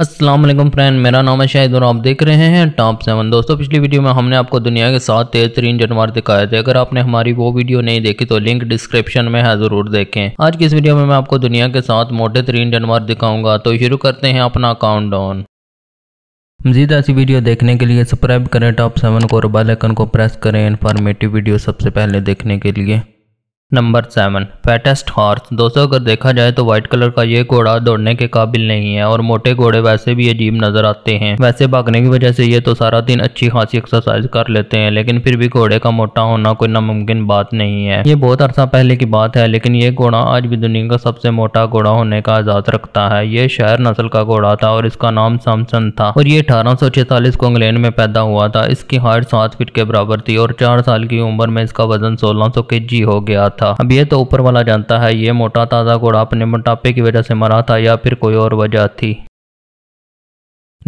Aslam friend मेरा नाम है शाहिद और आप देख रहे हैं टॉप सेवन दोस्तों पिछली वीडियो में हमने आपको दुनिया के सात तेज तरीन जानवर दिखाए थे अगर आपने हमारी वो वीडियो नहीं देखी तो लिंक डिस्क्रिप्शन में है ज़रूर देखें आज की इस वीडियो में मैं आपको दुनिया के सात मोटे तरीन जानवर दिखाऊंगा तो शुरू करते हैं अपना काउंट डाउन मजीद ऐसी वीडियो देखने के लिए सब्सक्राइब करें टॉप सेवन को और बेलाइकन को प्रेस करें इन्फॉर्मेटिव वीडियो सबसे पहले देखने के लिए नंबर सेवन फैटेस्ट हॉर्स दोस्तों अगर देखा जाए तो व्हाइट कलर का ये घोड़ा दौड़ने के काबिल नहीं है और मोटे घोड़े वैसे भी अजीब नजर आते हैं वैसे भागने की वजह से ये तो सारा दिन अच्छी खासी एक्सरसाइज कर लेते हैं लेकिन फिर भी घोड़े का मोटा होना कोई नामुमकिन बात नहीं है ये बहुत अरसा पहले की बात है लेकिन ये घोड़ा आज भी दुनिया का सबसे मोटा घोड़ा होने का आजाद रखता है ये शहर नस्ल का घोड़ा था और इसका नाम सैमसन था और ये अठारह को इंग्लैंड में पैदा हुआ था इसकी हाइट सात फीट के बराबर थी और चार साल की उम्र में इसका वजन सोलह सौ हो गया था अब ये तो ऊपर वाला जानता है ये मोटा ताज़ा घोड़ा अपने मोटापे की वजह से मरा था या फिर कोई और वजह थी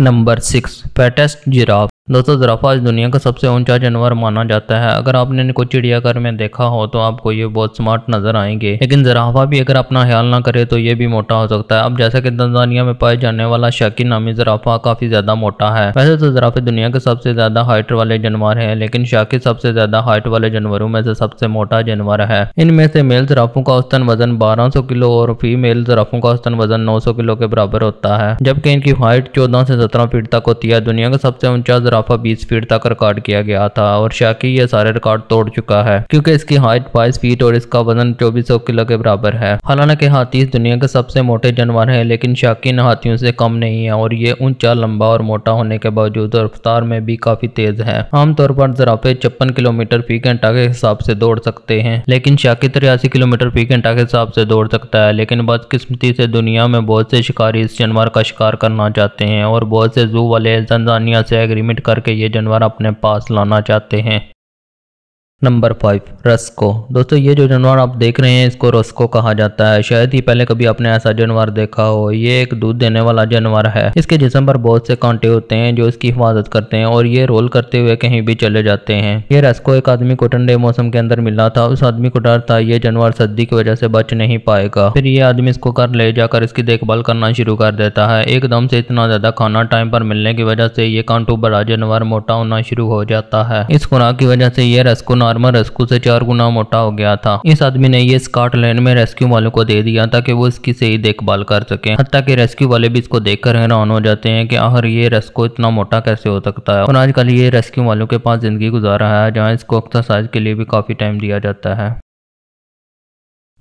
नंबर सिक्स फैटेस्ट जिराफ दोस्तों जराफा इस दुनिया का सबसे ऊंचा जानवर माना जाता है अगर आपने इनको चिड़ियाघर में देखा हो तो आपको ये बहुत स्मार्ट नजर आएंगे लेकिन जराफा भी अगर अपना ख्याल ना करे तो ये भी मोटा हो सकता है अब जैसा कि तंजानिया में पाए जाने वाला शाकी नामी जराफा काफी ज्यादा मोटा है वैसे तो जराफे दुनिया के सबसे ज्यादा हाइट वाले जानवर है लेकिन शाकी सबसे ज्यादा हाइट वाले जानवरों में से सबसे मोटा जानवर है इनमें से मेल जराफों का औसतन वजन बारह किलो और फीमेल जराफों का औस्तन वजन नौ किलो के बराबर होता है जबकि इनकी हाइट चौदह से सत्रह फीट तक होती है दुनिया का सबसे ऊंचा जरा इजाफा 20 फीट तक रिकॉर्ड किया गया था और शाकी ये सारे रिकॉर्ड तोड़ चुका है क्योंकि इसकी हाइट बाईस फीट और इसका वजन चौबीस किलो के बराबर है हालांकि हाथी दुनिया के सबसे मोटे जानवर है लेकिन शाकी इन हाथियों से कम नहीं है और ये ऊंचा लंबा और मोटा होने के बावजूद रफ्तार में भी काफी तेज है आमतौर पर जराफे छप्पन किलोमीटर फी घंटा के हिसाब से दौड़ सकते हैं लेकिन शाकी तिरासी किलोमीटर फी घंटा के हिसाब से दौड़ सकता है लेकिन बदकिस्मती से दुनिया में बहुत से शिकारी इस जानवर का शिकार करना चाहते हैं और बहुत से जू वाले तंजानिया से एग्रीमेंट करके ये जानवर अपने पास लाना चाहते हैं नंबर फाइव रस्को दोस्तों ये जो जानवर आप देख रहे हैं इसको रस्को कहा जाता है शायद ही पहले कभी आपने ऐसा जानवर देखा हो ये एक दूध देने वाला जानवर है इसके जिसम पर बहुत से कांटे होते हैं जो इसकी हिफाजत करते हैं और ये रोल करते हुए कहीं भी चले जाते हैं ये रस्को एक आदमी को ठंडे मौसम के अंदर मिला था उस आदमी को डर था ये जानवर सर्दी की वजह से बच नहीं पाएगा फिर ये आदमी इसको घर ले जाकर इसकी देखभाल करना शुरू कर देता है एकदम से इतना ज्यादा खाना टाइम पर मिलने की वजह से ये कांटू बड़ा जानवर मोटा होना शुरू हो जाता है इस खुराक की वजह से ये रस्को नॉर्मल रेस्क्यू से चार गुना मोटा हो गया था इस आदमी ने ये स्कॉटलैंड में रेस्क्यू वालों को दे दिया ताकि वो इसकी सही देखभाल कर सके हत्या के रेस्क्यू वाले भी इसको देखकर हैरान हो जाते हैं कि आखिर ये रेस्को इतना मोटा कैसे हो सकता है और आजकल ये रेस्क्यू वालों के पास जिंदगी गुजारा है जहाँ इसको एक्सरसाइज के लिए भी काफी टाइम दिया जाता है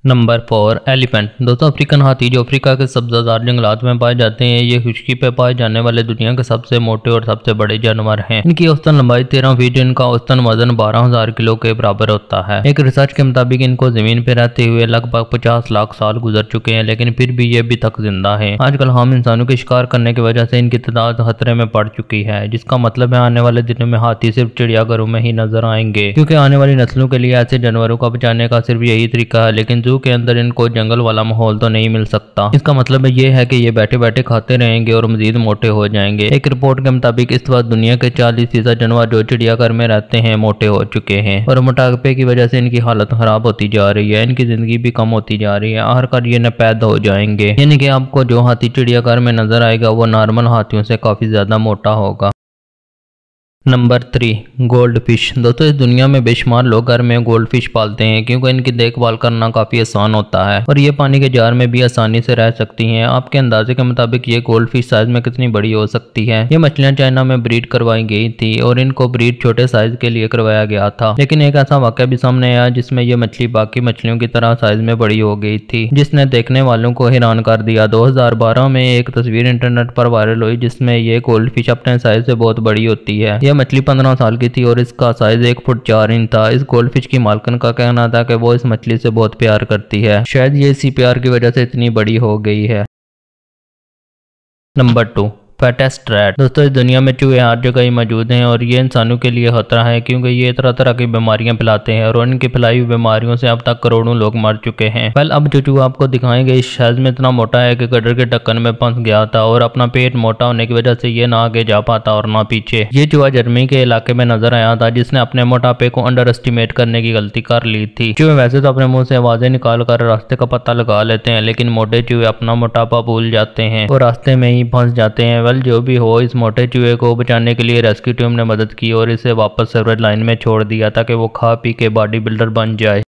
नंबर फोर एलिफेंट दोस्तों अफ्रीकन हाथी जो अफ्रीका के सब्जादार जंगलात में पाए जाते हैं ये खुशकी पे पाए जाने वाले दुनिया के सबसे मोटे और सबसे बड़े जानवर हैं इनकी औसतन लंबाई तेरह फीट इनका औसतन वजन बारह हजार किलो के बराबर होता है एक रिसर्च के मुताबिक इनको जमीन पे रहते हुए लगभग पचास लाख साल गुजर चुके हैं लेकिन फिर भी ये अभी तक जिंदा है आजकल हम इंसानों के शिकार करने की वजह से इनकी तादाद खतरे में पड़ चुकी है जिसका मतलब है आने वाले दिनों में हाथी सिर्फ चिड़ियाघरों में ही नजर आएंगे क्योंकि आने वाली नस्लों के लिए ऐसे जानवरों को बचाने का सिर्फ यही तरीका है लेकिन जो जू के अंदर इनको जंगल वाला माहौल तो नहीं मिल सकता इसका मतलब ये है कि ये बैठे बैठे खाते रहेंगे और मजीद मोटे हो जाएंगे एक रिपोर्ट के मुताबिक इस बार दुनिया के चालीस फीसद जानवर जो चिड़ियाघर में रहते हैं मोटे हो चुके हैं और मोटापे की वजह से इनकी हालत खराब होती जा रही है इनकी जिंदगी भी कम होती जा रही है आखिरकार ये नपैद हो जाएंगे यानी कि आपको जो हाथी चिड़ियाघर में नजर आएगा वो नॉर्मल हाथियों से काफी ज्यादा मोटा होगा नंबर थ्री गोल्ड फिश दोस्तों इस दुनिया में बेशुमार लोग घर में गोल्ड फिश पालते हैं क्योंकि इनकी देखभाल करना काफ़ी आसान होता है और ये पानी के जार में भी आसानी से रह सकती हैं आपके अंदाजे के मुताबिक ये गोल्ड फिश साइज में कितनी बड़ी हो सकती है ये मछलियाँ चाइना में ब्रीड करवाई गई थी और इनको ब्रीड छोटे साइज के लिए करवाया गया था लेकिन एक ऐसा वाक्य भी सामने आया जिसमें ये मछली बाकी मछलियों की तरह साइज में बड़ी हो गई थी जिसने देखने वालों को हैरान कर दिया दो में एक तस्वीर इंटरनेट पर वायरल हुई जिसमें ये गोल्ड फिश अपने साइज से बहुत बड़ी होती है मछली पंद्रह साल की थी और इसका साइज एक फुट चार इंच था इस गोल्ड फिश की मालकन का कहना था कि वो इस मछली से बहुत प्यार करती है शायद ये इसी प्यार की वजह से इतनी बड़ी हो गई है नंबर टू पेटेस्ट्रेट दोस्तों इस दुनिया में चूहे हर जगह ही मौजूद हैं और ये इंसानों के लिए खतरा है क्योंकि ये तरह तरह की बीमारियां फैलाते हैं और उनकी फैलाई हुई बीमारियों से अब तक करोड़ों लोग मर चुके हैं पहले अब जो चूहा आपको दिखाएंगे इस शहज में इतना मोटा है कि गडर के ढक्कन में फंस गया था और अपना पेट मोटा होने की वजह से ये ना आगे जा पाता और ना पीछे ये चूहा जर्मनी के इलाके में नजर आया था जिसने अपने मोटापे को अंडर एस्टिमेट करने की गलती कर ली थी चूहे वैसे तो अपने मुंह से आवाजें निकाल कर रास्ते का पता लगा लेते हैं लेकिन मोटे चूहे अपना मोटापा भूल जाते हैं और रास्ते में ही फंस जाते हैं सर्वाइवल जो भी हो इस मोटे चूहे को बचाने के लिए रेस्क्यू टीम ने मदद की और इसे वापस सर्वर लाइन में छोड़ दिया ताकि वो खा पी के बॉडी बिल्डर बन जाए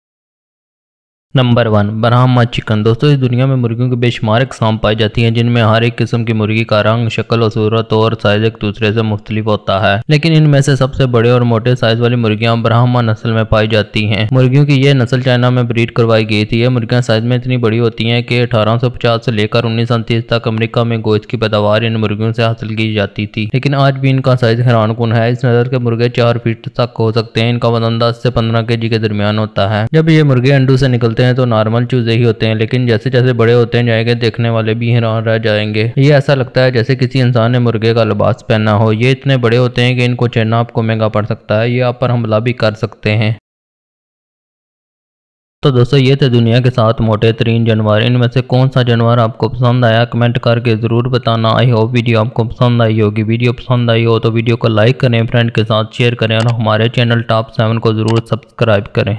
नंबर वन ब्राह्मा चिकन दोस्तों इस दुनिया में मुर्गियों की बेशुमार अकसाम पाई जाती हैं जिनमें हर एक किस्म की मुर्गी का रंग शक्ल और सूरत और साइज एक दूसरे से मुख्तलिफ होता है लेकिन इनमें से सबसे बड़े और मोटे साइज वाली मुर्गियां ब्राह्मा नस्ल में पाई जाती हैं मुर्गियों की यह नस्ल चाइना में ब्रीड करवाई गई थी यह मुर्गियाँ साइज में इतनी बड़ी होती हैं कि अठारह सौ पचास से लेकर उन्नीस तक अमरीका में गोश्त की पैदावार इन मुर्गियों से हासिल की जाती थी लेकिन आज भी इनका साइज हैरान कन है इस नजर के मुर्गे चार फीट तक हो सकते हैं इनका वजन दस से पंद्रह के जी के दरमियान होता है जब ये मुर्गे अंडू से निकलते हैं तो नॉर्मल चूजे ही होते हैं लेकिन जैसे जैसे बड़े होते हैं जाएंगे देखने वाले भी हैरान रह जाएंगे ये ऐसा लगता है जैसे किसी इंसान ने मुर्गे का लिबास पहना हो ये इतने बड़े होते हैं कि इनको चेना आपको महंगा पड़ सकता है ये आप पर हमला भी कर सकते हैं तो दोस्तों ये थे दुनिया के साथ मोटे तरीन जानवर इनमें से कौन सा जानवर आपको पसंद आया कमेंट करके ज़रूर बताना आई होप वीडियो आपको पसंद आई होगी वीडियो पसंद आई हो तो वीडियो को लाइक करें फ्रेंड के साथ शेयर करें और हमारे चैनल टॉप सेवन को ज़रूर सब्सक्राइब करें